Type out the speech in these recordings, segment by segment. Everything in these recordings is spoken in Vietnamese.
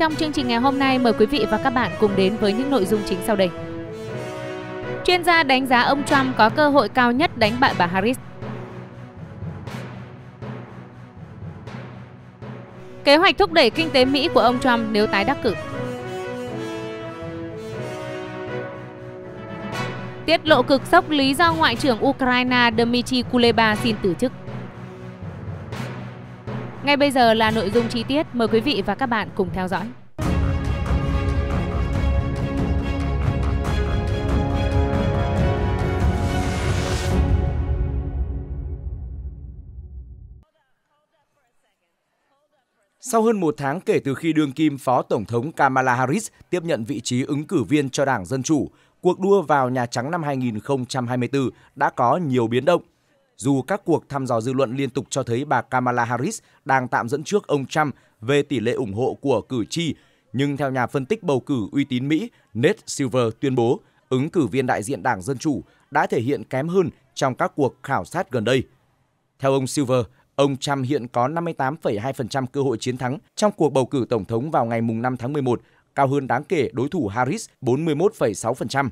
Trong chương trình ngày hôm nay, mời quý vị và các bạn cùng đến với những nội dung chính sau đây. Chuyên gia đánh giá ông Trump có cơ hội cao nhất đánh bại bà Harris. Kế hoạch thúc đẩy kinh tế Mỹ của ông Trump nếu tái đắc cử. Tiết lộ cực sốc lý do Ngoại trưởng Ukraine Dmitry Kuleba xin từ chức. Ngay bây giờ là nội dung chi tiết, mời quý vị và các bạn cùng theo dõi. Sau hơn một tháng kể từ khi đương kim Phó Tổng thống Kamala Harris tiếp nhận vị trí ứng cử viên cho Đảng Dân Chủ, cuộc đua vào Nhà Trắng năm 2024 đã có nhiều biến động dù các cuộc thăm dò dư luận liên tục cho thấy bà Kamala Harris đang tạm dẫn trước ông Trump về tỷ lệ ủng hộ của cử tri. Nhưng theo nhà phân tích bầu cử uy tín Mỹ Nate Silver tuyên bố, ứng cử viên đại diện Đảng Dân Chủ đã thể hiện kém hơn trong các cuộc khảo sát gần đây. Theo ông Silver, ông Trump hiện có 58,2% cơ hội chiến thắng trong cuộc bầu cử tổng thống vào ngày 5 tháng 11, cao hơn đáng kể đối thủ Harris 41,6%.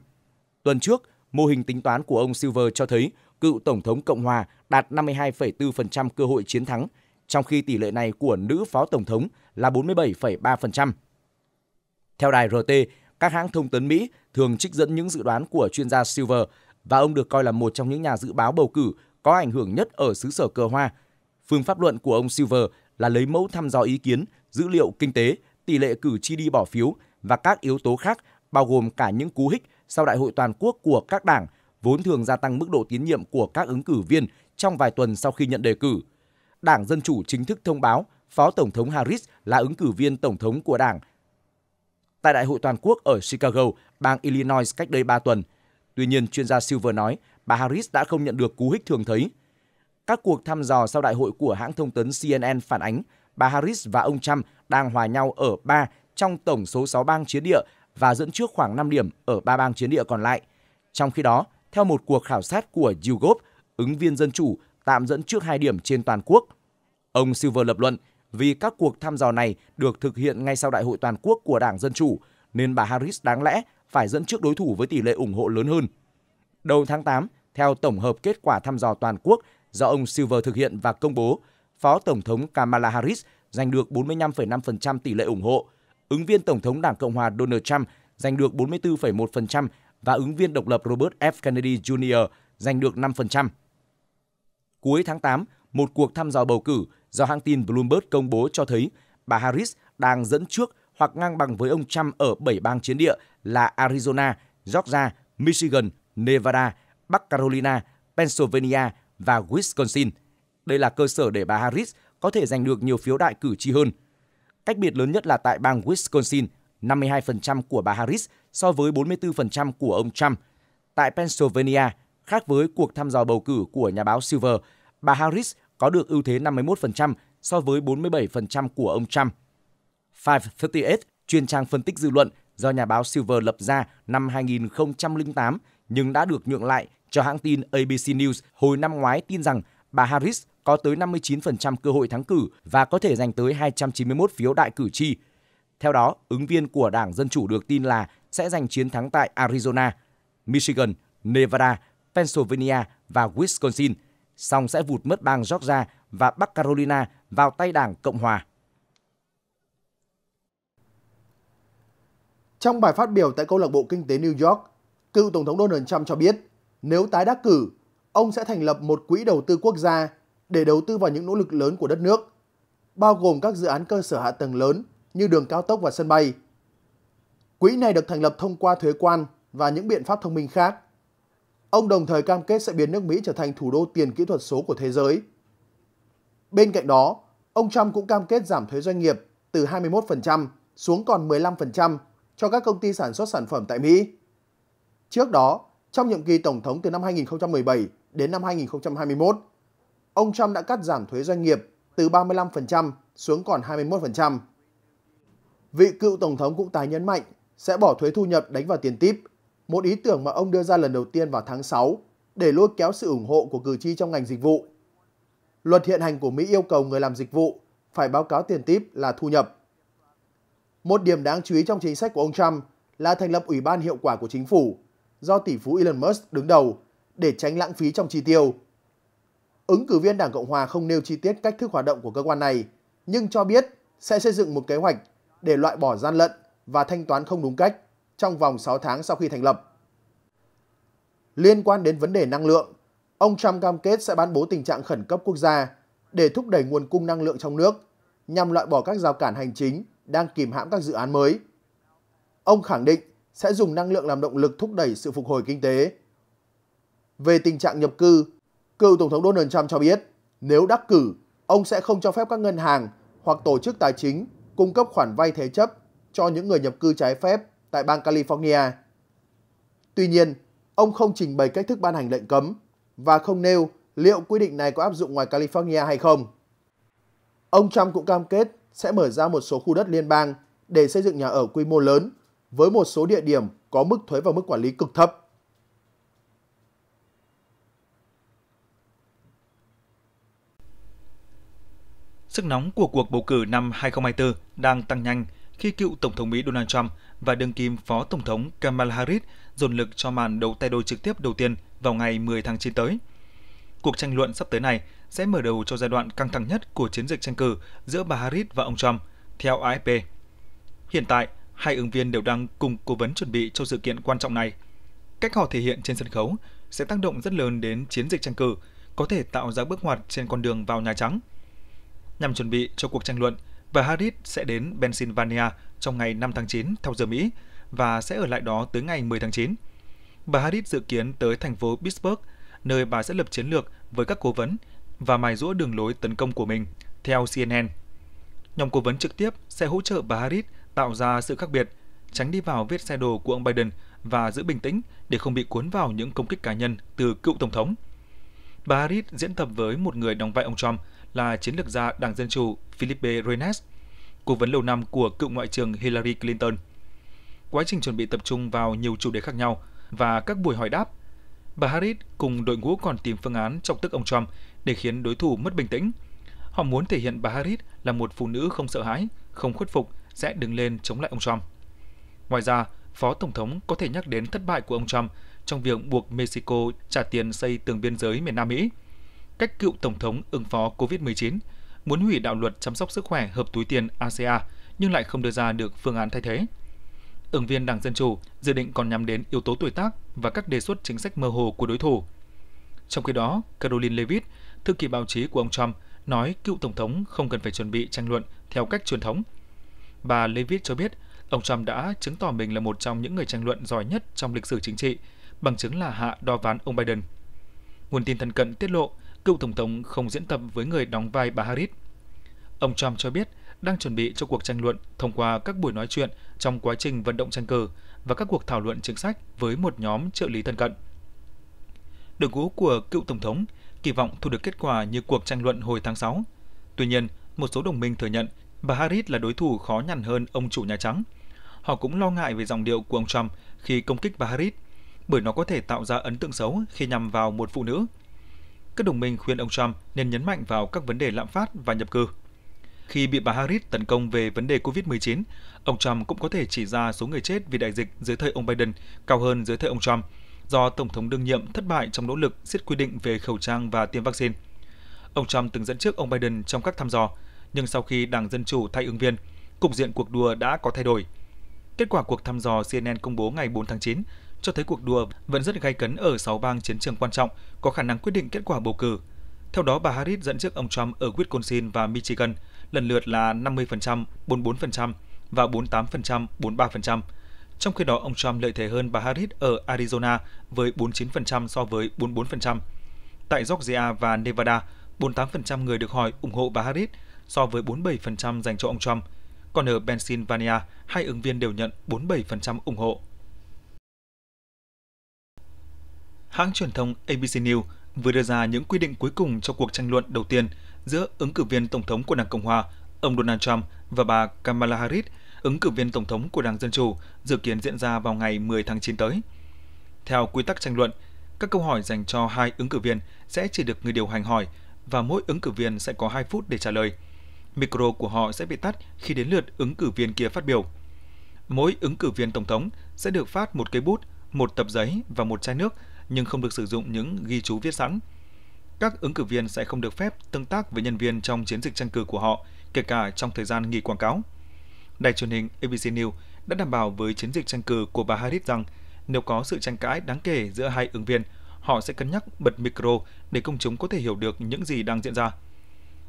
Tuần trước, Mô hình tính toán của ông Silver cho thấy cựu Tổng thống Cộng hòa đạt 52,4% cơ hội chiến thắng, trong khi tỷ lệ này của nữ phó Tổng thống là 47,3%. Theo đài RT, các hãng thông tấn Mỹ thường trích dẫn những dự đoán của chuyên gia Silver và ông được coi là một trong những nhà dự báo bầu cử có ảnh hưởng nhất ở xứ sở cờ hoa. Phương pháp luận của ông Silver là lấy mẫu thăm dò ý kiến, dữ liệu kinh tế, tỷ lệ cử tri đi bỏ phiếu và các yếu tố khác bao gồm cả những cú hích sau đại hội toàn quốc của các đảng vốn thường gia tăng mức độ tín nhiệm của các ứng cử viên trong vài tuần sau khi nhận đề cử. Đảng Dân Chủ chính thức thông báo Phó Tổng thống Harris là ứng cử viên Tổng thống của đảng tại Đại hội toàn quốc ở Chicago, bang Illinois cách đây 3 tuần. Tuy nhiên, chuyên gia Silver nói bà Harris đã không nhận được cú hích thường thấy. Các cuộc thăm dò sau đại hội của hãng thông tấn CNN phản ánh bà Harris và ông Trump đang hòa nhau ở 3 trong tổng số 6 bang chiến địa và dẫn trước khoảng 5 điểm ở ba bang chiến địa còn lại. Trong khi đó, theo một cuộc khảo sát của YouGov, ứng viên dân chủ tạm dẫn trước 2 điểm trên toàn quốc. Ông Silver lập luận, vì các cuộc thăm dò này được thực hiện ngay sau đại hội toàn quốc của Đảng Dân Chủ, nên bà Harris đáng lẽ phải dẫn trước đối thủ với tỷ lệ ủng hộ lớn hơn. Đầu tháng 8, theo tổng hợp kết quả thăm dò toàn quốc do ông Silver thực hiện và công bố, Phó Tổng thống Kamala Harris giành được 45,5% tỷ lệ ủng hộ, ứng viên Tổng thống Đảng Cộng hòa Donald Trump giành được 44,1% và ứng viên độc lập Robert F. Kennedy Jr. giành được 5%. Cuối tháng 8, một cuộc thăm dò bầu cử do hãng tin Bloomberg công bố cho thấy bà Harris đang dẫn trước hoặc ngang bằng với ông Trump ở 7 bang chiến địa là Arizona, Georgia, Michigan, Nevada, Bắc Carolina, Pennsylvania và Wisconsin. Đây là cơ sở để bà Harris có thể giành được nhiều phiếu đại cử tri hơn – Cách biệt lớn nhất là tại bang Wisconsin, 52% của bà Harris so với 44% của ông Trump. Tại Pennsylvania, khác với cuộc thăm dò bầu cử của nhà báo Silver, bà Harris có được ưu thế 51% so với 47% của ông Trump. 538, chuyên trang phân tích dư luận do nhà báo Silver lập ra năm 2008 nhưng đã được nhượng lại cho hãng tin ABC News hồi năm ngoái tin rằng bà Harris có tới 59% cơ hội thắng cử và có thể giành tới 291 phiếu đại cử tri. Theo đó, ứng viên của Đảng Dân Chủ được tin là sẽ giành chiến thắng tại Arizona, Michigan, Nevada, Pennsylvania và Wisconsin, song sẽ vụt mất bang Georgia và Bắc Carolina vào tay Đảng Cộng hòa. Trong bài phát biểu tại câu lạc bộ kinh tế New York, cựu tổng thống Donald Trump cho biết, nếu tái đắc cử, ông sẽ thành lập một quỹ đầu tư quốc gia để đầu tư vào những nỗ lực lớn của đất nước, bao gồm các dự án cơ sở hạ tầng lớn như đường cao tốc và sân bay. Quỹ này được thành lập thông qua thuế quan và những biện pháp thông minh khác. Ông đồng thời cam kết sẽ biến nước Mỹ trở thành thủ đô tiền kỹ thuật số của thế giới. Bên cạnh đó, ông Trump cũng cam kết giảm thuế doanh nghiệp từ 21% xuống còn 15% cho các công ty sản xuất sản phẩm tại Mỹ. Trước đó, trong nhiệm kỳ Tổng thống từ năm 2017 đến năm 2021, ông Trump đã cắt giảm thuế doanh nghiệp từ 35% xuống còn 21%. Vị cựu Tổng thống cũng tái nhấn mạnh sẽ bỏ thuế thu nhập đánh vào tiền tip, một ý tưởng mà ông đưa ra lần đầu tiên vào tháng 6 để lôi kéo sự ủng hộ của cử tri trong ngành dịch vụ. Luật hiện hành của Mỹ yêu cầu người làm dịch vụ phải báo cáo tiền tip là thu nhập. Một điểm đáng chú ý trong chính sách của ông Trump là thành lập Ủy ban hiệu quả của chính phủ do tỷ phú Elon Musk đứng đầu để tránh lãng phí trong chi tiêu. Ứng cử viên Đảng Cộng Hòa không nêu chi tiết cách thức hoạt động của cơ quan này, nhưng cho biết sẽ xây dựng một kế hoạch để loại bỏ gian lận và thanh toán không đúng cách trong vòng 6 tháng sau khi thành lập. Liên quan đến vấn đề năng lượng, ông Trump cam kết sẽ ban bố tình trạng khẩn cấp quốc gia để thúc đẩy nguồn cung năng lượng trong nước nhằm loại bỏ các rào cản hành chính đang kìm hãm các dự án mới. Ông khẳng định sẽ dùng năng lượng làm động lực thúc đẩy sự phục hồi kinh tế. Về tình trạng nhập cư, Cựu Tổng thống Donald Trump cho biết, nếu đắc cử, ông sẽ không cho phép các ngân hàng hoặc tổ chức tài chính cung cấp khoản vay thế chấp cho những người nhập cư trái phép tại bang California. Tuy nhiên, ông không trình bày cách thức ban hành lệnh cấm và không nêu liệu quy định này có áp dụng ngoài California hay không. Ông Trump cũng cam kết sẽ mở ra một số khu đất liên bang để xây dựng nhà ở quy mô lớn với một số địa điểm có mức thuế và mức quản lý cực thấp. Sức nóng của cuộc bầu cử năm 2024 đang tăng nhanh khi cựu Tổng thống Mỹ Donald Trump và đương kim Phó Tổng thống Kamala Harris dồn lực cho màn đấu tay đôi trực tiếp đầu tiên vào ngày 10 tháng 9 tới. Cuộc tranh luận sắp tới này sẽ mở đầu cho giai đoạn căng thẳng nhất của chiến dịch tranh cử giữa bà Harris và ông Trump, theo AFP. Hiện tại, hai ứng viên đều đang cùng cố vấn chuẩn bị cho sự kiện quan trọng này. Cách họ thể hiện trên sân khấu sẽ tác động rất lớn đến chiến dịch tranh cử, có thể tạo ra bước ngoặt trên con đường vào Nhà Trắng – nhằm chuẩn bị cho cuộc tranh luận và Harris sẽ đến Pennsylvania trong ngày 5 tháng 9 theo giờ Mỹ và sẽ ở lại đó tới ngày 10 tháng 9. Bà Harris dự kiến tới thành phố Pittsburgh, nơi bà sẽ lập chiến lược với các cố vấn và mài rũa đường lối tấn công của mình, theo CNN. Nhóm cố vấn trực tiếp sẽ hỗ trợ bà Harris tạo ra sự khác biệt, tránh đi vào vết xe đồ của ông Biden và giữ bình tĩnh để không bị cuốn vào những công kích cá nhân từ cựu tổng thống. Bà Harris diễn tập với một người đóng vai ông Trump – là chiến lược gia Đảng Dân Chủ Philippe Reynes, cố vấn lâu năm của cựu Ngoại trưởng Hillary Clinton. Quá trình chuẩn bị tập trung vào nhiều chủ đề khác nhau và các buổi hỏi đáp. Bà Harris cùng đội ngũ còn tìm phương án chọc tức ông Trump để khiến đối thủ mất bình tĩnh. Họ muốn thể hiện bà Harris là một phụ nữ không sợ hãi, không khuất phục, sẽ đứng lên chống lại ông Trump. Ngoài ra, Phó Tổng thống có thể nhắc đến thất bại của ông Trump trong việc buộc Mexico trả tiền xây tường biên giới miền Nam Mỹ – cách cựu Tổng thống ứng phó COVID-19, muốn hủy đạo luật chăm sóc sức khỏe hợp túi tiền ACA nhưng lại không đưa ra được phương án thay thế. Ứng viên Đảng Dân Chủ dự định còn nhắm đến yếu tố tuổi tác và các đề xuất chính sách mơ hồ của đối thủ. Trong khi đó, Caroline Levitt, thư ký báo chí của ông Trump, nói cựu Tổng thống không cần phải chuẩn bị tranh luận theo cách truyền thống. Bà Levitt cho biết, ông Trump đã chứng tỏ mình là một trong những người tranh luận giỏi nhất trong lịch sử chính trị, bằng chứng là hạ đo ván ông Biden. Nguồn tin thân cận tiết lộ, cựu Tổng thống không diễn tập với người đóng vai bà Harris. Ông Trump cho biết đang chuẩn bị cho cuộc tranh luận thông qua các buổi nói chuyện trong quá trình vận động tranh cử và các cuộc thảo luận chính sách với một nhóm trợ lý thân cận. Đội ngũ của cựu Tổng thống kỳ vọng thu được kết quả như cuộc tranh luận hồi tháng 6. Tuy nhiên, một số đồng minh thừa nhận bà Harris là đối thủ khó nhằn hơn ông chủ Nhà Trắng. Họ cũng lo ngại về dòng điệu của ông Trump khi công kích bà Harris, bởi nó có thể tạo ra ấn tượng xấu khi nhằm vào một phụ nữ – các đồng minh khuyên ông Trump nên nhấn mạnh vào các vấn đề lạm phát và nhập cư. Khi bị bà Harris tấn công về vấn đề COVID-19, ông Trump cũng có thể chỉ ra số người chết vì đại dịch dưới thời ông Biden cao hơn dưới thời ông Trump, do Tổng thống đương nhiệm thất bại trong nỗ lực siết quy định về khẩu trang và tiêm vaccine. Ông Trump từng dẫn trước ông Biden trong các thăm dò, nhưng sau khi Đảng Dân Chủ thay ứng viên, cục diện cuộc đua đã có thay đổi. Kết quả cuộc thăm dò CNN công bố ngày 4 tháng 9 cho thấy cuộc đua vẫn rất gay cấn ở 6 bang chiến trường quan trọng, có khả năng quyết định kết quả bầu cử. Theo đó, bà Harris dẫn trước ông Trump ở Wisconsin và Michigan, lần lượt là 50%, 44% và 48%, 43%. Trong khi đó, ông Trump lợi thế hơn bà Harris ở Arizona với 49% so với 44%. Tại Georgia và Nevada, 48% người được hỏi ủng hộ bà Harris so với 47% dành cho ông Trump. Còn ở Pennsylvania, hai ứng viên đều nhận 47% ủng hộ. hãng truyền thông ABC News vừa đưa ra những quy định cuối cùng cho cuộc tranh luận đầu tiên giữa ứng cử viên tổng thống của Đảng Cộng hòa, ông Donald Trump và bà Kamala Harris, ứng cử viên tổng thống của Đảng Dân chủ, dự kiến diễn ra vào ngày 10 tháng 9 tới. Theo quy tắc tranh luận, các câu hỏi dành cho hai ứng cử viên sẽ chỉ được người điều hành hỏi và mỗi ứng cử viên sẽ có 2 phút để trả lời. Micro của họ sẽ bị tắt khi đến lượt ứng cử viên kia phát biểu. Mỗi ứng cử viên tổng thống sẽ được phát một cây bút, một tập giấy và một chai nước nhưng không được sử dụng những ghi chú viết sẵn. Các ứng cử viên sẽ không được phép tương tác với nhân viên trong chiến dịch tranh cử của họ, kể cả trong thời gian nghỉ quảng cáo. Đài truyền hình ABC News đã đảm bảo với chiến dịch tranh cử của bà Harris rằng nếu có sự tranh cãi đáng kể giữa hai ứng viên, họ sẽ cân nhắc bật micro để công chúng có thể hiểu được những gì đang diễn ra.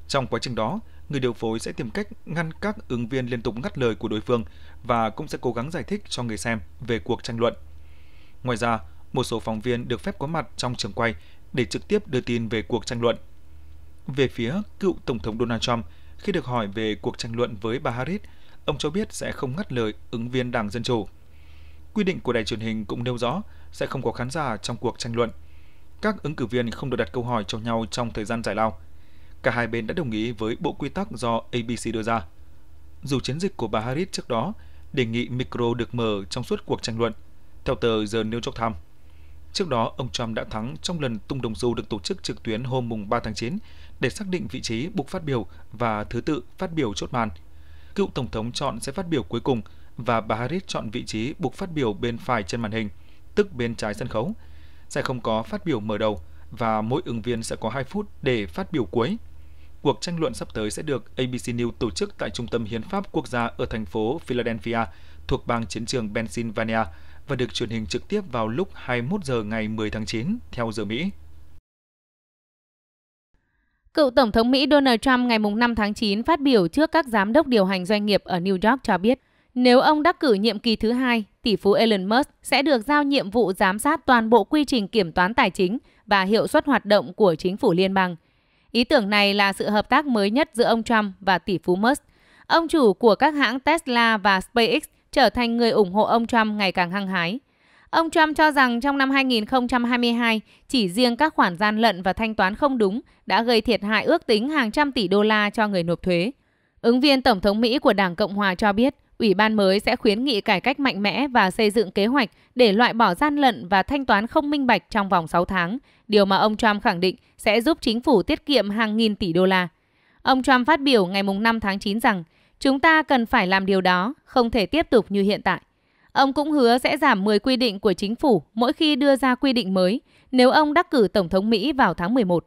Trong quá trình đó, người điều phối sẽ tìm cách ngăn các ứng viên liên tục ngắt lời của đối phương và cũng sẽ cố gắng giải thích cho người xem về cuộc tranh luận. Ngoài ra, một số phóng viên được phép có mặt trong trường quay để trực tiếp đưa tin về cuộc tranh luận. Về phía cựu Tổng thống Donald Trump, khi được hỏi về cuộc tranh luận với bà Harris, ông cho biết sẽ không ngắt lời ứng viên Đảng Dân Chủ. Quy định của đài truyền hình cũng nêu rõ sẽ không có khán giả trong cuộc tranh luận. Các ứng cử viên không được đặt câu hỏi cho nhau trong thời gian giải lao. Cả hai bên đã đồng ý với bộ quy tắc do ABC đưa ra. Dù chiến dịch của bà Harris trước đó đề nghị micro được mở trong suốt cuộc tranh luận, theo tờ The New York Times. Trước đó, ông Trump đã thắng trong lần tung đồng xu được tổ chức trực tuyến hôm mùng 3 tháng 9 để xác định vị trí buộc phát biểu và thứ tự phát biểu chốt màn. Cựu tổng thống chọn sẽ phát biểu cuối cùng và bà Harris chọn vị trí buộc phát biểu bên phải trên màn hình, tức bên trái sân khấu. Sẽ không có phát biểu mở đầu và mỗi ứng viên sẽ có 2 phút để phát biểu cuối. Cuộc tranh luận sắp tới sẽ được ABC News tổ chức tại Trung tâm Hiến pháp Quốc gia ở thành phố Philadelphia thuộc bang chiến trường Pennsylvania – và được truyền hình trực tiếp vào lúc 21 giờ ngày 10 tháng 9 theo giờ Mỹ. Cựu Tổng thống Mỹ Donald Trump ngày 5 tháng 9 phát biểu trước các giám đốc điều hành doanh nghiệp ở New York cho biết, nếu ông đắc cử nhiệm kỳ thứ hai, tỷ phú Elon Musk sẽ được giao nhiệm vụ giám sát toàn bộ quy trình kiểm toán tài chính và hiệu suất hoạt động của chính phủ liên bang. Ý tưởng này là sự hợp tác mới nhất giữa ông Trump và tỷ phú Musk. Ông chủ của các hãng Tesla và SpaceX trở thành người ủng hộ ông Trump ngày càng hăng hái. Ông Trump cho rằng trong năm 2022, chỉ riêng các khoản gian lận và thanh toán không đúng đã gây thiệt hại ước tính hàng trăm tỷ đô la cho người nộp thuế. Ứng viên Tổng thống Mỹ của Đảng Cộng Hòa cho biết, Ủy ban mới sẽ khuyến nghị cải cách mạnh mẽ và xây dựng kế hoạch để loại bỏ gian lận và thanh toán không minh bạch trong vòng 6 tháng, điều mà ông Trump khẳng định sẽ giúp chính phủ tiết kiệm hàng nghìn tỷ đô la. Ông Trump phát biểu ngày 5 tháng 9 rằng Chúng ta cần phải làm điều đó, không thể tiếp tục như hiện tại. Ông cũng hứa sẽ giảm 10 quy định của chính phủ mỗi khi đưa ra quy định mới nếu ông đắc cử Tổng thống Mỹ vào tháng 11.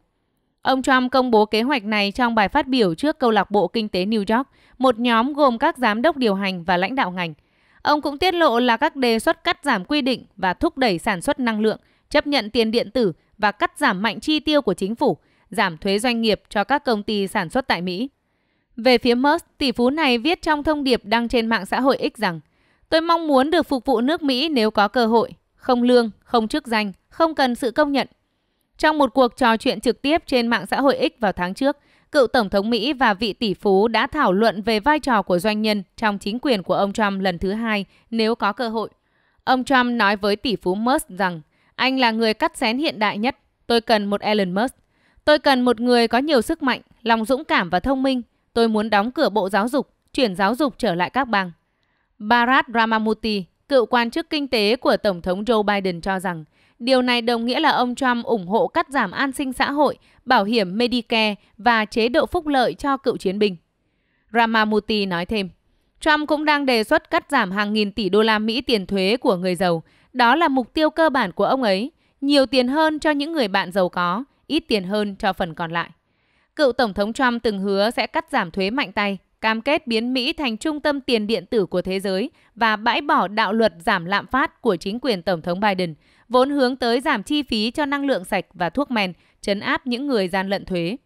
Ông Trump công bố kế hoạch này trong bài phát biểu trước câu lạc bộ kinh tế New York, một nhóm gồm các giám đốc điều hành và lãnh đạo ngành. Ông cũng tiết lộ là các đề xuất cắt giảm quy định và thúc đẩy sản xuất năng lượng, chấp nhận tiền điện tử và cắt giảm mạnh chi tiêu của chính phủ, giảm thuế doanh nghiệp cho các công ty sản xuất tại Mỹ. Về phía Musk, tỷ phú này viết trong thông điệp đăng trên mạng xã hội X rằng Tôi mong muốn được phục vụ nước Mỹ nếu có cơ hội, không lương, không chức danh, không cần sự công nhận. Trong một cuộc trò chuyện trực tiếp trên mạng xã hội X vào tháng trước, cựu Tổng thống Mỹ và vị tỷ phú đã thảo luận về vai trò của doanh nhân trong chính quyền của ông Trump lần thứ hai nếu có cơ hội. Ông Trump nói với tỷ phú Musk rằng anh là người cắt xén hiện đại nhất, tôi cần một Elon Musk. Tôi cần một người có nhiều sức mạnh, lòng dũng cảm và thông minh Tôi muốn đóng cửa Bộ Giáo dục, chuyển giáo dục trở lại các bang. Bharat Ramamurti, cựu quan chức kinh tế của Tổng thống Joe Biden cho rằng điều này đồng nghĩa là ông Trump ủng hộ cắt giảm an sinh xã hội, bảo hiểm Medicare và chế độ phúc lợi cho cựu chiến binh. Ramamurti nói thêm, Trump cũng đang đề xuất cắt giảm hàng nghìn tỷ đô la Mỹ tiền thuế của người giàu. Đó là mục tiêu cơ bản của ông ấy, nhiều tiền hơn cho những người bạn giàu có, ít tiền hơn cho phần còn lại cựu Tổng thống Trump từng hứa sẽ cắt giảm thuế mạnh tay, cam kết biến Mỹ thành trung tâm tiền điện tử của thế giới và bãi bỏ đạo luật giảm lạm phát của chính quyền Tổng thống Biden, vốn hướng tới giảm chi phí cho năng lượng sạch và thuốc men, chấn áp những người gian lận thuế.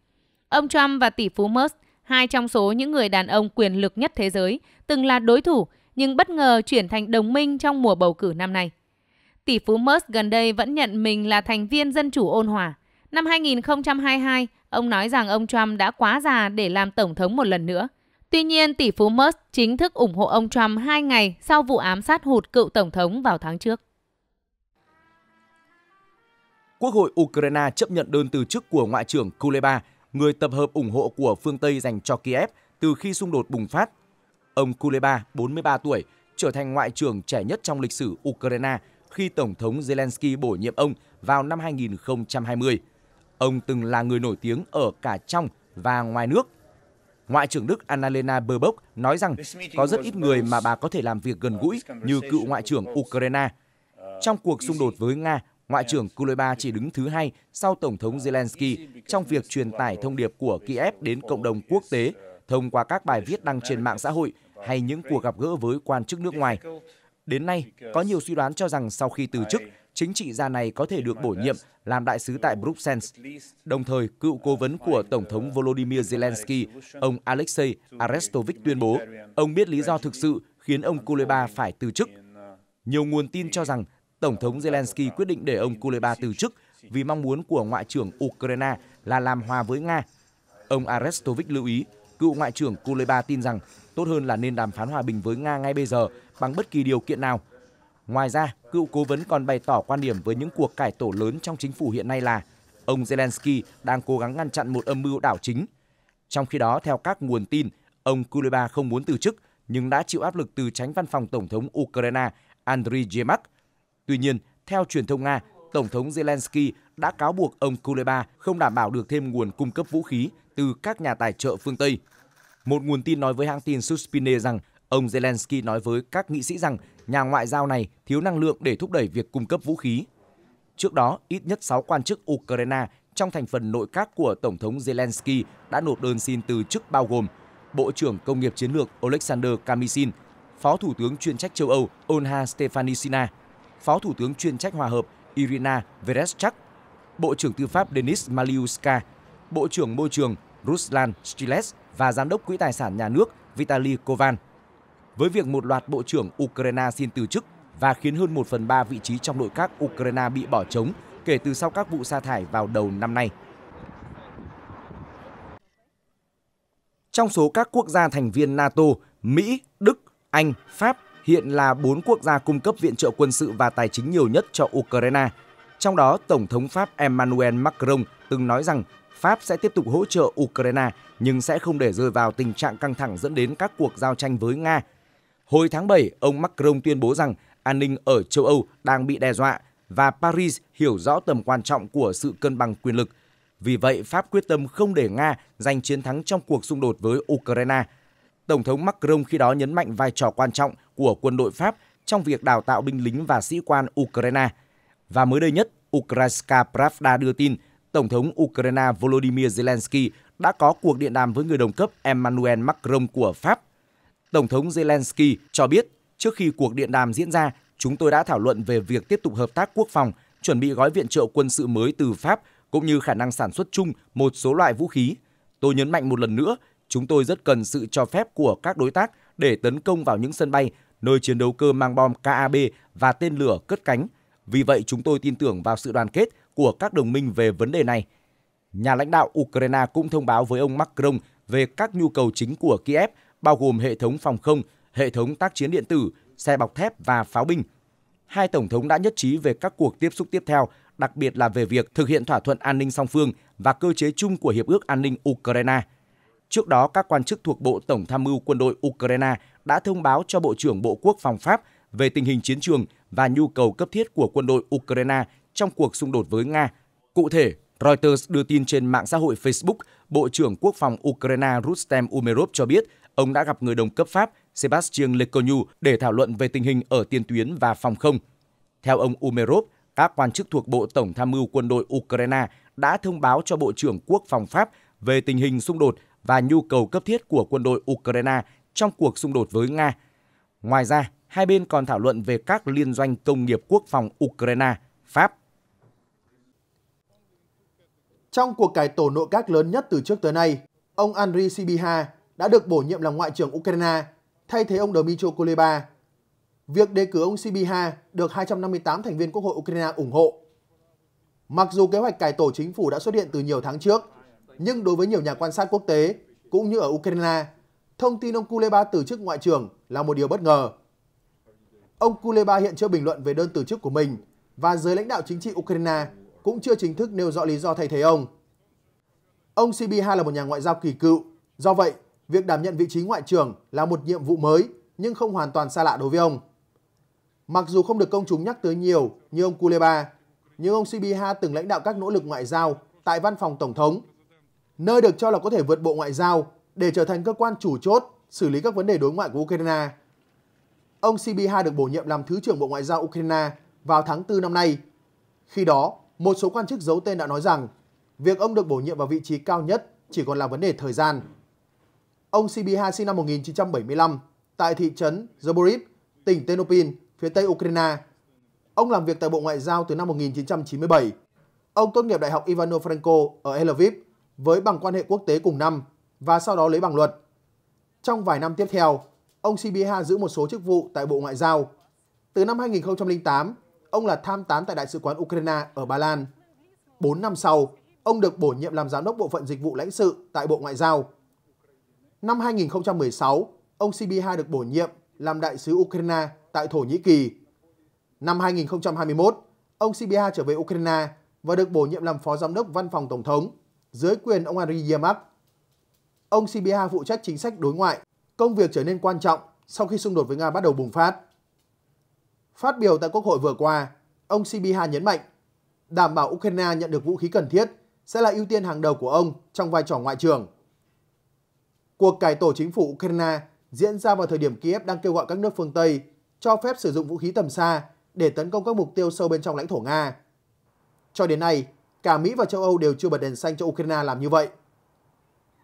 Ông Trump và tỷ phú Musk, hai trong số những người đàn ông quyền lực nhất thế giới, từng là đối thủ nhưng bất ngờ chuyển thành đồng minh trong mùa bầu cử năm nay. Tỷ phú Musk gần đây vẫn nhận mình là thành viên dân chủ ôn hòa. Năm 2022, Ông nói rằng ông Trump đã quá già để làm tổng thống một lần nữa. Tuy nhiên, tỷ phú Musk chính thức ủng hộ ông Trump hai ngày sau vụ ám sát hụt cựu tổng thống vào tháng trước. Quốc hội Ukraine chấp nhận đơn từ chức của Ngoại trưởng Kuleba, người tập hợp ủng hộ của phương Tây dành cho Kiev từ khi xung đột bùng phát. Ông Kuleba, 43 tuổi, trở thành ngoại trưởng trẻ nhất trong lịch sử Ukraine khi Tổng thống Zelensky bổ nhiệm ông vào năm 2020. Ông từng là người nổi tiếng ở cả trong và ngoài nước. Ngoại trưởng Đức Annalena Baerbock nói rằng có rất ít người mà bà có thể làm việc gần gũi như cựu ngoại trưởng Ukraine. Uh, trong cuộc xung đột với Nga, Ngoại trưởng Kuleba chỉ đứng thứ hai sau Tổng thống Zelensky trong việc truyền tải thông điệp của Kiev đến cộng đồng quốc tế uh, thông qua các bài viết đăng trên mạng xã hội hay những cuộc gặp gỡ với quan chức nước ngoài. Đến nay, có nhiều suy đoán cho rằng sau khi từ chức, chính trị gia này có thể được bổ nhiệm làm đại sứ tại Bruxelles. Đồng thời, cựu cố vấn của Tổng thống Volodymyr Zelensky, ông Alexei Arestovich tuyên bố, ông biết lý do thực sự khiến ông Kuleba phải từ chức. Nhiều nguồn tin cho rằng Tổng thống Zelensky quyết định để ông Kuleba từ chức vì mong muốn của Ngoại trưởng Ukraine là làm hòa với Nga. Ông Arestovich lưu ý, cựu Ngoại trưởng Kuleba tin rằng tốt hơn là nên đàm phán hòa bình với Nga ngay bây giờ bằng bất kỳ điều kiện nào – Ngoài ra, cựu cố vấn còn bày tỏ quan điểm với những cuộc cải tổ lớn trong chính phủ hiện nay là ông Zelensky đang cố gắng ngăn chặn một âm mưu đảo chính. Trong khi đó, theo các nguồn tin, ông Kuleba không muốn từ chức nhưng đã chịu áp lực từ tránh văn phòng Tổng thống Ukraine Andriy Yemak. Tuy nhiên, theo truyền thông Nga, Tổng thống Zelensky đã cáo buộc ông Kuleba không đảm bảo được thêm nguồn cung cấp vũ khí từ các nhà tài trợ phương Tây. Một nguồn tin nói với hãng tin Suspine rằng ông Zelensky nói với các nghị sĩ rằng nhà ngoại giao này thiếu năng lượng để thúc đẩy việc cung cấp vũ khí. Trước đó, ít nhất 6 quan chức Ukraine trong thành phần nội các của Tổng thống Zelensky đã nộp đơn xin từ chức bao gồm Bộ trưởng Công nghiệp Chiến lược Oleksandr Kamishin, Phó Thủ tướng chuyên trách châu Âu Olha Stefanishina, Phó Thủ tướng chuyên trách hòa hợp Irina Vereshchak, Bộ trưởng Tư pháp Denis Maliuska, Bộ trưởng Môi trường Ruslan Stiles và Giám đốc Quỹ tài sản nhà nước Vitaly Kovan với việc một loạt bộ trưởng Ukraine xin từ chức và khiến hơn 1 phần 3 vị trí trong nội các Ukraine bị bỏ trống kể từ sau các vụ sa thải vào đầu năm nay. Trong số các quốc gia thành viên NATO, Mỹ, Đức, Anh, Pháp hiện là 4 quốc gia cung cấp viện trợ quân sự và tài chính nhiều nhất cho Ukraine. Trong đó, Tổng thống Pháp Emmanuel Macron từng nói rằng Pháp sẽ tiếp tục hỗ trợ Ukraine nhưng sẽ không để rơi vào tình trạng căng thẳng dẫn đến các cuộc giao tranh với Nga Hồi tháng 7, ông Macron tuyên bố rằng an ninh ở châu Âu đang bị đe dọa và Paris hiểu rõ tầm quan trọng của sự cân bằng quyền lực. Vì vậy, Pháp quyết tâm không để Nga giành chiến thắng trong cuộc xung đột với Ukraine. Tổng thống Macron khi đó nhấn mạnh vai trò quan trọng của quân đội Pháp trong việc đào tạo binh lính và sĩ quan Ukraine. Và mới đây nhất, Ukrainska Pravda đưa tin Tổng thống Ukraine Volodymyr Zelensky đã có cuộc điện đàm với người đồng cấp Emmanuel Macron của Pháp Tổng thống Zelensky cho biết trước khi cuộc điện đàm diễn ra, chúng tôi đã thảo luận về việc tiếp tục hợp tác quốc phòng, chuẩn bị gói viện trợ quân sự mới từ Pháp cũng như khả năng sản xuất chung một số loại vũ khí. Tôi nhấn mạnh một lần nữa, chúng tôi rất cần sự cho phép của các đối tác để tấn công vào những sân bay nơi chiến đấu cơ mang bom KAB và tên lửa cất cánh. Vì vậy, chúng tôi tin tưởng vào sự đoàn kết của các đồng minh về vấn đề này. Nhà lãnh đạo Ukraine cũng thông báo với ông Macron về các nhu cầu chính của Kiev – bao gồm hệ thống phòng không, hệ thống tác chiến điện tử, xe bọc thép và pháo binh. Hai tổng thống đã nhất trí về các cuộc tiếp xúc tiếp theo, đặc biệt là về việc thực hiện thỏa thuận an ninh song phương và cơ chế chung của Hiệp ước An ninh Ukraine. Trước đó, các quan chức thuộc Bộ Tổng tham mưu quân đội Ukraine đã thông báo cho Bộ trưởng Bộ Quốc phòng Pháp về tình hình chiến trường và nhu cầu cấp thiết của quân đội Ukraine trong cuộc xung đột với Nga. Cụ thể, Reuters đưa tin trên mạng xã hội Facebook, Bộ trưởng Quốc phòng Ukraine Rustem Umerov cho biết ông đã gặp người đồng cấp Pháp Sébastien Lecornu để thảo luận về tình hình ở tiền tuyến và phòng không. Theo ông Umerov, các quan chức thuộc Bộ Tổng tham mưu quân đội Ukraine đã thông báo cho Bộ trưởng Quốc phòng Pháp về tình hình xung đột và nhu cầu cấp thiết của quân đội Ukraine trong cuộc xung đột với Nga. Ngoài ra, hai bên còn thảo luận về các liên doanh công nghiệp quốc phòng Ukraine, Pháp. Trong cuộc cải tổ nội các lớn nhất từ trước tới nay, ông Andriy Sibiha, đã được bổ nhiệm làm Ngoại trưởng Ukraine, thay thế ông Dmytro Kuleba. Việc đề cử ông Sibiha được 258 thành viên Quốc hội Ukraine ủng hộ. Mặc dù kế hoạch cải tổ chính phủ đã xuất hiện từ nhiều tháng trước, nhưng đối với nhiều nhà quan sát quốc tế, cũng như ở Ukraine, thông tin ông Kuleba từ chức Ngoại trưởng là một điều bất ngờ. Ông Kuleba hiện chưa bình luận về đơn từ chức của mình và giới lãnh đạo chính trị Ukraine cũng chưa chính thức nêu rõ lý do thay thế ông. Ông Sibiha là một nhà ngoại giao kỳ cựu, do vậy việc đảm nhận vị trí ngoại trưởng là một nhiệm vụ mới nhưng không hoàn toàn xa lạ đối với ông. Mặc dù không được công chúng nhắc tới nhiều như ông Kuleba, nhưng ông Sibiha từng lãnh đạo các nỗ lực ngoại giao tại văn phòng Tổng thống, nơi được cho là có thể vượt bộ ngoại giao để trở thành cơ quan chủ chốt xử lý các vấn đề đối ngoại của Ukraine. Ông Sibiha được bổ nhiệm làm Thứ trưởng Bộ Ngoại giao Ukraine vào tháng 4 năm nay. Khi đó, một số quan chức giấu tên đã nói rằng việc ông được bổ nhiệm vào vị trí cao nhất chỉ còn là vấn đề thời gian. Ông cb sinh năm 1975 tại thị trấn Zaborib, tỉnh Tenopil, phía tây Ukraine. Ông làm việc tại Bộ Ngoại giao từ năm 1997. Ông tốt nghiệp Đại học Ivano Franco ở Lviv với bằng quan hệ quốc tế cùng năm và sau đó lấy bằng luật. Trong vài năm tiếp theo, ông CBH giữ một số chức vụ tại Bộ Ngoại giao. Từ năm 2008, ông là tham tán tại Đại sứ quán Ukraine ở Ba Lan. Bốn năm sau, ông được bổ nhiệm làm giám đốc bộ phận dịch vụ lãnh sự tại Bộ Ngoại giao. Năm 2016, ông cb được bổ nhiệm làm đại sứ Ukraine tại Thổ Nhĩ Kỳ. Năm 2021, ông cb trở về Ukraine và được bổ nhiệm làm phó giám đốc văn phòng tổng thống dưới quyền ông Andriy Yermak. Ông cb phụ trách chính sách đối ngoại. Công việc trở nên quan trọng sau khi xung đột với Nga bắt đầu bùng phát. Phát biểu tại Quốc hội vừa qua, ông cb nhấn mạnh đảm bảo Ukraine nhận được vũ khí cần thiết sẽ là ưu tiên hàng đầu của ông trong vai trò ngoại trưởng. Cuộc cải tổ chính phủ Ukraine diễn ra vào thời điểm Kiev đang kêu gọi các nước phương Tây cho phép sử dụng vũ khí tầm xa để tấn công các mục tiêu sâu bên trong lãnh thổ Nga. Cho đến nay, cả Mỹ và châu Âu đều chưa bật đèn xanh cho Ukraine làm như vậy.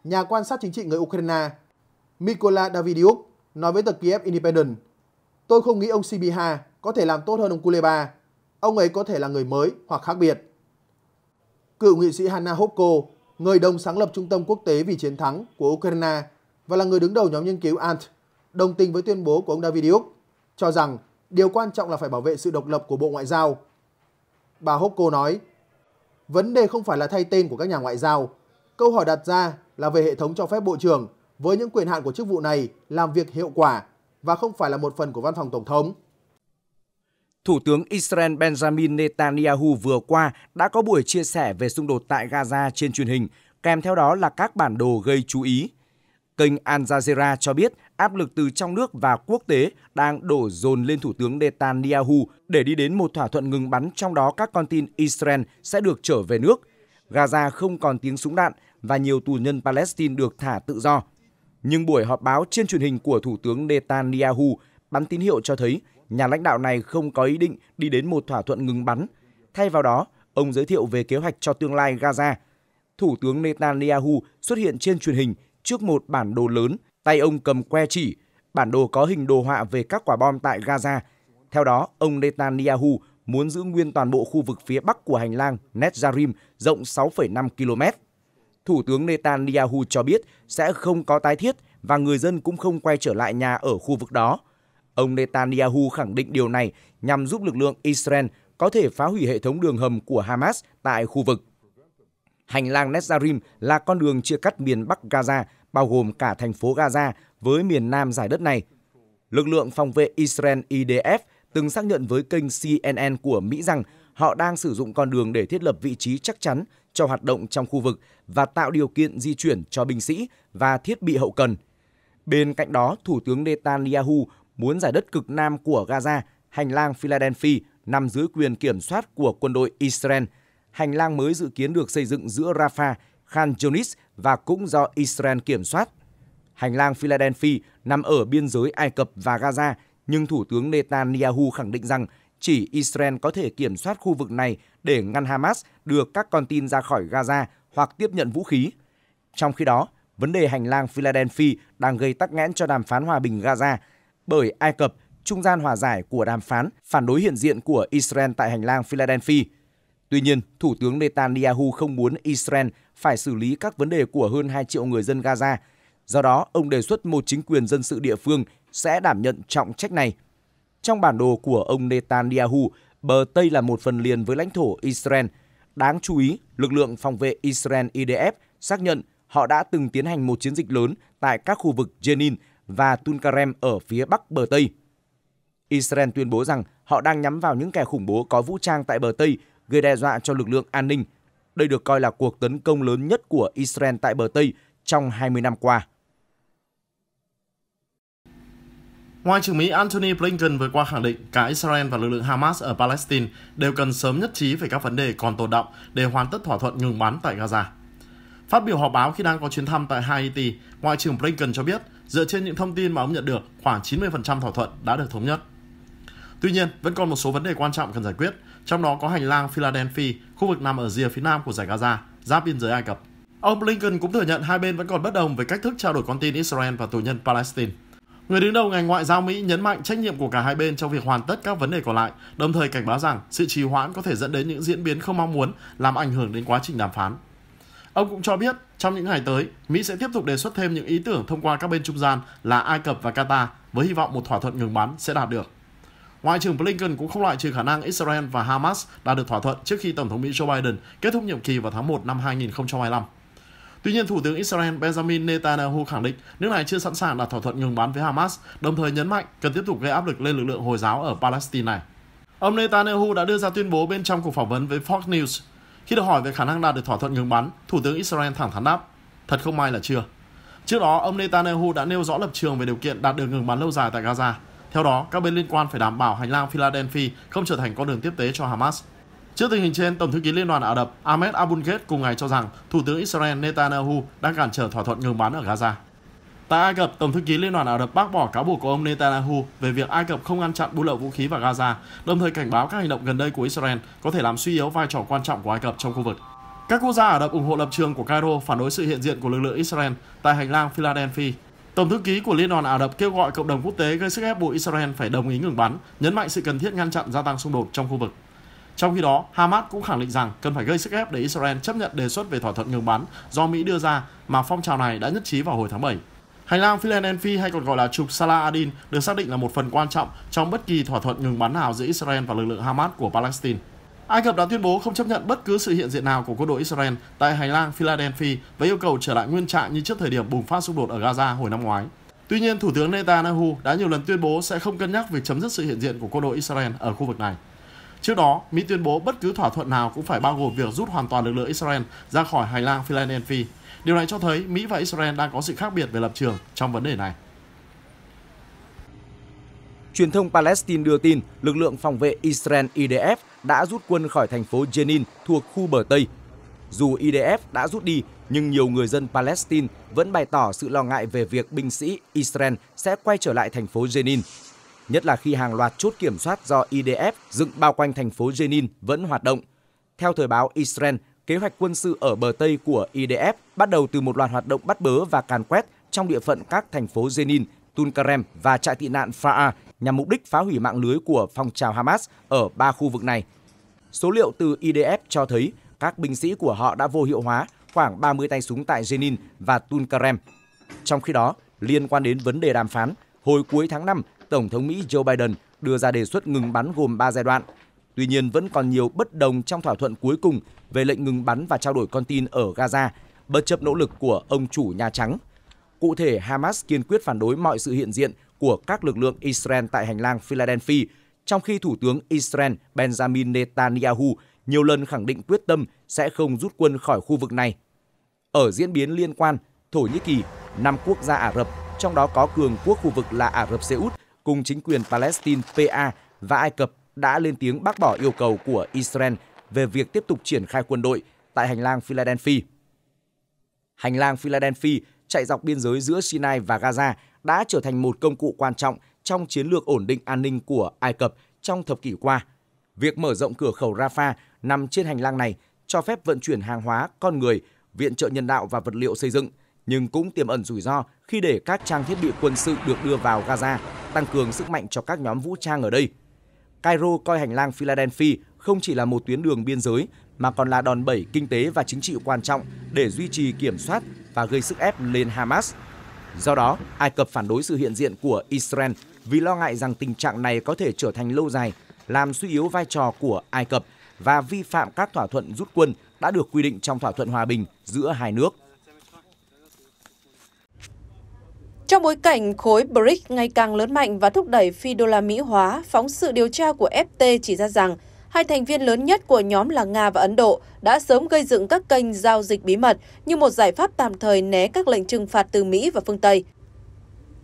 Nhà quan sát chính trị người Ukraine Mikola Davidiuk nói với tờ Kiev Independent Tôi không nghĩ ông Sibiha có thể làm tốt hơn ông Kuleba. Ông ấy có thể là người mới hoặc khác biệt. Cựu nghị sĩ Hanna Hopko người đồng sáng lập Trung tâm Quốc tế vì chiến thắng của Ukraine và là người đứng đầu nhóm nghiên cứu ANT, đồng tình với tuyên bố của ông Davidiuk, cho rằng điều quan trọng là phải bảo vệ sự độc lập của Bộ Ngoại giao. Bà Hokko nói, vấn đề không phải là thay tên của các nhà ngoại giao. Câu hỏi đặt ra là về hệ thống cho phép Bộ trưởng với những quyền hạn của chức vụ này làm việc hiệu quả và không phải là một phần của văn phòng Tổng thống. Thủ tướng Israel Benjamin Netanyahu vừa qua đã có buổi chia sẻ về xung đột tại Gaza trên truyền hình, kèm theo đó là các bản đồ gây chú ý. Kênh Al Jazeera cho biết áp lực từ trong nước và quốc tế đang đổ dồn lên Thủ tướng Netanyahu để đi đến một thỏa thuận ngừng bắn trong đó các con tin Israel sẽ được trở về nước. Gaza không còn tiếng súng đạn và nhiều tù nhân Palestine được thả tự do. Nhưng buổi họp báo trên truyền hình của Thủ tướng Netanyahu bắn tín hiệu cho thấy nhà lãnh đạo này không có ý định đi đến một thỏa thuận ngừng bắn. Thay vào đó, ông giới thiệu về kế hoạch cho tương lai Gaza. Thủ tướng Netanyahu xuất hiện trên truyền hình trước một bản đồ lớn, tay ông cầm que chỉ, bản đồ có hình đồ họa về các quả bom tại Gaza. Theo đó, ông Netanyahu muốn giữ nguyên toàn bộ khu vực phía bắc của hành lang Netzarim rộng 6,5 km. Thủ tướng Netanyahu cho biết sẽ không có tái thiết và người dân cũng không quay trở lại nhà ở khu vực đó. Ông Netanyahu khẳng định điều này nhằm giúp lực lượng Israel có thể phá hủy hệ thống đường hầm của Hamas tại khu vực. Hành lang Netzarim là con đường chia cắt miền Bắc Gaza, bao gồm cả thành phố Gaza với miền Nam giải đất này. Lực lượng phòng vệ Israel IDF từng xác nhận với kênh CNN của Mỹ rằng họ đang sử dụng con đường để thiết lập vị trí chắc chắn cho hoạt động trong khu vực và tạo điều kiện di chuyển cho binh sĩ và thiết bị hậu cần. Bên cạnh đó, Thủ tướng Netanyahu muốn giải đất cực nam của Gaza, hành lang Philadelphia nằm dưới quyền kiểm soát của quân đội Israel. Hành lang mới dự kiến được xây dựng giữa Rafah, Khan Yunis và cũng do Israel kiểm soát. Hành lang Philadelphia nằm ở biên giới Ai Cập và Gaza, nhưng Thủ tướng Netanyahu khẳng định rằng chỉ Israel có thể kiểm soát khu vực này để ngăn Hamas đưa các con tin ra khỏi Gaza hoặc tiếp nhận vũ khí. Trong khi đó, vấn đề hành lang Philadelphia đang gây tắc nghẽn cho đàm phán hòa bình Gaza – bởi Ai Cập, trung gian hòa giải của đàm phán phản đối hiện diện của Israel tại hành lang Philadelphia. Tuy nhiên, Thủ tướng Netanyahu không muốn Israel phải xử lý các vấn đề của hơn 2 triệu người dân Gaza. Do đó, ông đề xuất một chính quyền dân sự địa phương sẽ đảm nhận trọng trách này. Trong bản đồ của ông Netanyahu, bờ Tây là một phần liền với lãnh thổ Israel. Đáng chú ý, lực lượng phòng vệ Israel IDF xác nhận họ đã từng tiến hành một chiến dịch lớn tại các khu vực Jenin và Tulkarem ở phía bắc bờ Tây. Israel tuyên bố rằng họ đang nhắm vào những kẻ khủng bố có vũ trang tại bờ Tây, gây đe dọa cho lực lượng an ninh. Đây được coi là cuộc tấn công lớn nhất của Israel tại bờ Tây trong 20 năm qua. Ngoại trưởng Mỹ Antony Blinken vừa qua khẳng định cả Israel và lực lượng Hamas ở Palestine đều cần sớm nhất trí về các vấn đề còn tồn động để hoàn tất thỏa thuận ngừng bắn tại Gaza. Phát biểu họp báo khi đang có chuyến thăm tại Haiti, Ngoại trưởng Blinken cho biết Dựa trên những thông tin mà ông nhận được, khoảng 90% thỏa thuận đã được thống nhất. Tuy nhiên, vẫn còn một số vấn đề quan trọng cần giải quyết, trong đó có hành lang Philadelphia, khu vực nằm ở rìa phía nam của giải Gaza, giáp biên giới Ai Cập. Ông Blinken cũng thừa nhận hai bên vẫn còn bất đồng về cách thức trao đổi con tin Israel và tù nhân Palestine. Người đứng đầu ngành ngoại giao Mỹ nhấn mạnh trách nhiệm của cả hai bên trong việc hoàn tất các vấn đề còn lại, đồng thời cảnh báo rằng sự trì hoãn có thể dẫn đến những diễn biến không mong muốn làm ảnh hưởng đến quá trình đàm phán. Ông cũng cho biết trong những ngày tới, Mỹ sẽ tiếp tục đề xuất thêm những ý tưởng thông qua các bên trung gian là Ai Cập và Qatar với hy vọng một thỏa thuận ngừng bắn sẽ đạt được. Ngoại trưởng Blinken cũng không loại trừ khả năng Israel và Hamas đạt được thỏa thuận trước khi Tổng thống Mỹ Joe Biden kết thúc nhiệm kỳ vào tháng 1 năm 2025. Tuy nhiên, Thủ tướng Israel Benjamin Netanyahu khẳng định nước này chưa sẵn sàng đạt thỏa thuận ngừng bắn với Hamas, đồng thời nhấn mạnh cần tiếp tục gây áp lực lên lực lượng Hồi giáo ở Palestine này. Ông Netanyahu đã đưa ra tuyên bố bên trong cuộc phỏng vấn với Fox News khi được hỏi về khả năng đạt được thỏa thuận ngừng bắn, Thủ tướng Israel thẳng thắn đáp, thật không may là chưa. Trước đó, ông Netanyahu đã nêu rõ lập trường về điều kiện đạt được ngừng bắn lâu dài tại Gaza. Theo đó, các bên liên quan phải đảm bảo hành lang Philadelphia không trở thành con đường tiếp tế cho Hamas. Trước tình hình trên, Tổng thư ký Liên đoàn Ả Rập Ahmed Abulgate cùng ngày cho rằng Thủ tướng Israel Netanyahu đang cản trở thỏa thuận ngừng bắn ở Gaza. Tại Ai Cập, Tổng thư ký Liên đoàn Ả Rập bác bỏ cáo buộc của ông Netanyahu về việc Ai Cập không ngăn chặn buôn lậu vũ khí vào Gaza, đồng thời cảnh báo các hành động gần đây của Israel có thể làm suy yếu vai trò quan trọng của Ai Cập trong khu vực. Các quốc gia Ả Rập ủng hộ lập trường của Cairo phản đối sự hiện diện của lực lượng Israel tại hành lang Philadelphia. Tổng thư ký của Liên đoàn Ả Rập kêu gọi cộng đồng quốc tế gây sức ép buộc Israel phải đồng ý ngừng bắn, nhấn mạnh sự cần thiết ngăn chặn gia tăng xung đột trong khu vực. Trong khi đó, Hamas cũng khẳng định rằng cần phải gây sức ép để Israel chấp nhận đề xuất về thỏa thuận ngừng bắn do Mỹ đưa ra mà phong trào này đã nhất trí vào hồi tháng 7. Hành lang Philadelphia hay còn gọi là trục Salah Adin được xác định là một phần quan trọng trong bất kỳ thỏa thuận ngừng bắn nào giữa Israel và lực lượng Hamas của Palestine. Ai Cập đã tuyên bố không chấp nhận bất cứ sự hiện diện nào của quân đội Israel tại hành lang Philadelphia với yêu cầu trở lại nguyên trạng như trước thời điểm bùng phát xung đột ở Gaza hồi năm ngoái. Tuy nhiên, Thủ tướng Netanyahu đã nhiều lần tuyên bố sẽ không cân nhắc việc chấm dứt sự hiện diện của quân đội Israel ở khu vực này. Trước đó, Mỹ tuyên bố bất cứ thỏa thuận nào cũng phải bao gồm việc rút hoàn toàn lực lượng Israel ra khỏi hành lang Philadelphia Điều này cho thấy Mỹ và Israel đang có sự khác biệt về lập trường trong vấn đề này. Truyền thông Palestine đưa tin lực lượng phòng vệ Israel IDF đã rút quân khỏi thành phố Jenin thuộc khu bờ Tây. Dù IDF đã rút đi, nhưng nhiều người dân Palestine vẫn bày tỏ sự lo ngại về việc binh sĩ Israel sẽ quay trở lại thành phố Jenin, nhất là khi hàng loạt chốt kiểm soát do IDF dựng bao quanh thành phố Jenin vẫn hoạt động. Theo thời báo Israel kế hoạch quân sự ở bờ Tây của IDF bắt đầu từ một loạt hoạt động bắt bớ và càn quét trong địa phận các thành phố Jenin, Tulkarem và trại tị nạn Fa'a nhằm mục đích phá hủy mạng lưới của phong trào Hamas ở ba khu vực này. Số liệu từ IDF cho thấy các binh sĩ của họ đã vô hiệu hóa khoảng 30 tay súng tại Jenin và Tulkarem. Trong khi đó, liên quan đến vấn đề đàm phán, hồi cuối tháng 5, Tổng thống Mỹ Joe Biden đưa ra đề xuất ngừng bắn gồm 3 giai đoạn. Tuy nhiên, vẫn còn nhiều bất đồng trong thỏa thuận cuối cùng về lệnh ngừng bắn và trao đổi con tin ở Gaza, bất chấp nỗ lực của ông chủ Nhà Trắng. Cụ thể, Hamas kiên quyết phản đối mọi sự hiện diện của các lực lượng Israel tại hành lang Philadelphia, trong khi Thủ tướng Israel Benjamin Netanyahu nhiều lần khẳng định quyết tâm sẽ không rút quân khỏi khu vực này. Ở diễn biến liên quan, Thổ Nhĩ Kỳ, năm quốc gia Ả Rập, trong đó có cường quốc khu vực là Ả Rập Xê Út, cùng chính quyền Palestine PA và Ai Cập đã lên tiếng bác bỏ yêu cầu của Israel về việc tiếp tục triển khai quân đội tại hành lang Philadelphia. Hành lang Philadelphia chạy dọc biên giới giữa Sinai và Gaza đã trở thành một công cụ quan trọng trong chiến lược ổn định an ninh của Ai Cập trong thập kỷ qua. Việc mở rộng cửa khẩu Rafah nằm trên hành lang này cho phép vận chuyển hàng hóa, con người, viện trợ nhân đạo và vật liệu xây dựng, nhưng cũng tiềm ẩn rủi ro khi để các trang thiết bị quân sự được đưa vào Gaza, tăng cường sức mạnh cho các nhóm vũ trang ở đây. Cairo coi hành lang Philadelphia không chỉ là một tuyến đường biên giới mà còn là đòn bẩy kinh tế và chính trị quan trọng để duy trì kiểm soát và gây sức ép lên Hamas. Do đó, Ai Cập phản đối sự hiện diện của Israel vì lo ngại rằng tình trạng này có thể trở thành lâu dài, làm suy yếu vai trò của Ai Cập và vi phạm các thỏa thuận rút quân đã được quy định trong thỏa thuận hòa bình giữa hai nước. Trong bối cảnh khối BRICS ngày càng lớn mạnh và thúc đẩy phi đô la Mỹ hóa, phóng sự điều tra của FT chỉ ra rằng hai thành viên lớn nhất của nhóm là Nga và Ấn Độ đã sớm gây dựng các kênh giao dịch bí mật như một giải pháp tạm thời né các lệnh trừng phạt từ Mỹ và phương Tây.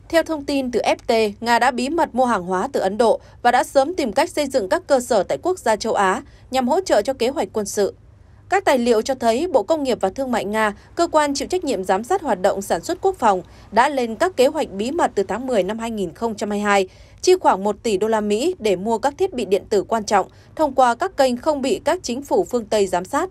Theo thông tin từ FT, Nga đã bí mật mua hàng hóa từ Ấn Độ và đã sớm tìm cách xây dựng các cơ sở tại quốc gia châu Á nhằm hỗ trợ cho kế hoạch quân sự. Các tài liệu cho thấy Bộ Công nghiệp và Thương mại Nga, cơ quan chịu trách nhiệm giám sát hoạt động sản xuất quốc phòng, đã lên các kế hoạch bí mật từ tháng 10 năm 2022, chi khoảng 1 tỷ đô la Mỹ để mua các thiết bị điện tử quan trọng thông qua các kênh không bị các chính phủ phương Tây giám sát.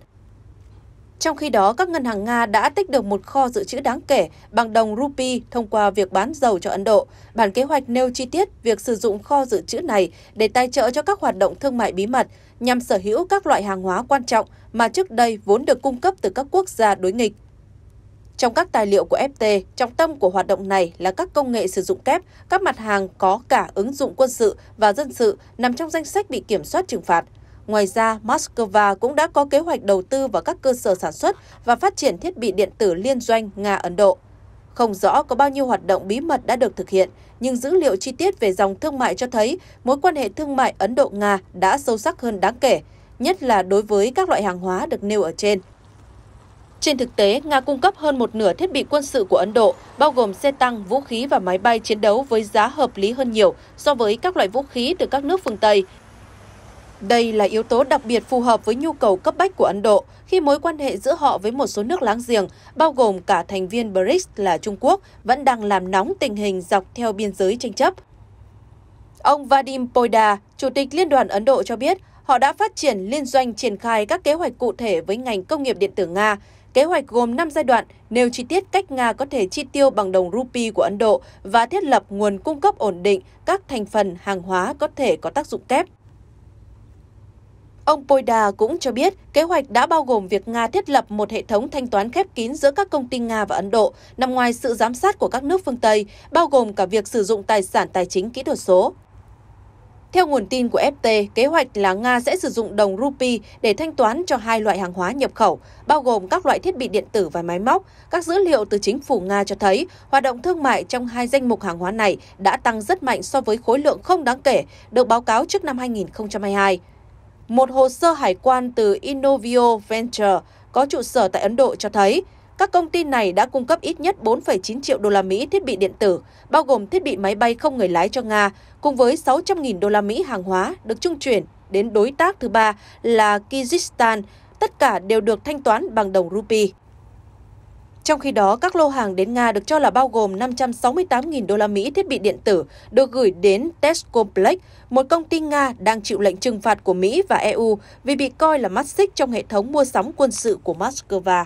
Trong khi đó, các ngân hàng Nga đã tích được một kho dự trữ đáng kể bằng đồng rupee thông qua việc bán dầu cho Ấn Độ. Bản kế hoạch nêu chi tiết việc sử dụng kho dự trữ này để tài trợ cho các hoạt động thương mại bí mật nhằm sở hữu các loại hàng hóa quan trọng mà trước đây vốn được cung cấp từ các quốc gia đối nghịch. Trong các tài liệu của FT, trọng tâm của hoạt động này là các công nghệ sử dụng kép, các mặt hàng có cả ứng dụng quân sự và dân sự nằm trong danh sách bị kiểm soát trừng phạt – Ngoài ra, Moscow cũng đã có kế hoạch đầu tư vào các cơ sở sản xuất và phát triển thiết bị điện tử liên doanh Nga-Ấn Độ. Không rõ có bao nhiêu hoạt động bí mật đã được thực hiện, nhưng dữ liệu chi tiết về dòng thương mại cho thấy mối quan hệ thương mại Ấn Độ-Nga đã sâu sắc hơn đáng kể, nhất là đối với các loại hàng hóa được nêu ở trên. Trên thực tế, Nga cung cấp hơn một nửa thiết bị quân sự của Ấn Độ, bao gồm xe tăng, vũ khí và máy bay chiến đấu với giá hợp lý hơn nhiều so với các loại vũ khí từ các nước phương Tây, đây là yếu tố đặc biệt phù hợp với nhu cầu cấp bách của Ấn Độ khi mối quan hệ giữa họ với một số nước láng giềng, bao gồm cả thành viên BRICS là Trung Quốc, vẫn đang làm nóng tình hình dọc theo biên giới tranh chấp. Ông Vadim Poida, Chủ tịch Liên đoàn Ấn Độ cho biết, họ đã phát triển liên doanh triển khai các kế hoạch cụ thể với ngành công nghiệp điện tử Nga. Kế hoạch gồm 5 giai đoạn, nêu chi tiết cách Nga có thể chi tiêu bằng đồng rupee của Ấn Độ và thiết lập nguồn cung cấp ổn định các thành phần hàng hóa có thể có tác dụng kép. Ông Poida cũng cho biết kế hoạch đã bao gồm việc Nga thiết lập một hệ thống thanh toán khép kín giữa các công ty Nga và Ấn Độ, nằm ngoài sự giám sát của các nước phương Tây, bao gồm cả việc sử dụng tài sản tài chính kỹ thuật số. Theo nguồn tin của FT, kế hoạch là Nga sẽ sử dụng đồng rupee để thanh toán cho hai loại hàng hóa nhập khẩu, bao gồm các loại thiết bị điện tử và máy móc. Các dữ liệu từ chính phủ Nga cho thấy hoạt động thương mại trong hai danh mục hàng hóa này đã tăng rất mạnh so với khối lượng không đáng kể được báo cáo trước năm 2022 một hồ sơ hải quan từ Innovio Venture có trụ sở tại Ấn Độ cho thấy các công ty này đã cung cấp ít nhất 4,9 triệu đô la Mỹ thiết bị điện tử, bao gồm thiết bị máy bay không người lái cho Nga, cùng với 600.000 đô la Mỹ hàng hóa được trung chuyển đến đối tác thứ ba là Kyrgyzstan, tất cả đều được thanh toán bằng đồng rupee. Trong khi đó, các lô hàng đến Nga được cho là bao gồm 568.000 đô la Mỹ thiết bị điện tử được gửi đến Test Complex, một công ty Nga đang chịu lệnh trừng phạt của Mỹ và EU vì bị coi là mắt xích trong hệ thống mua sắm quân sự của Moscow.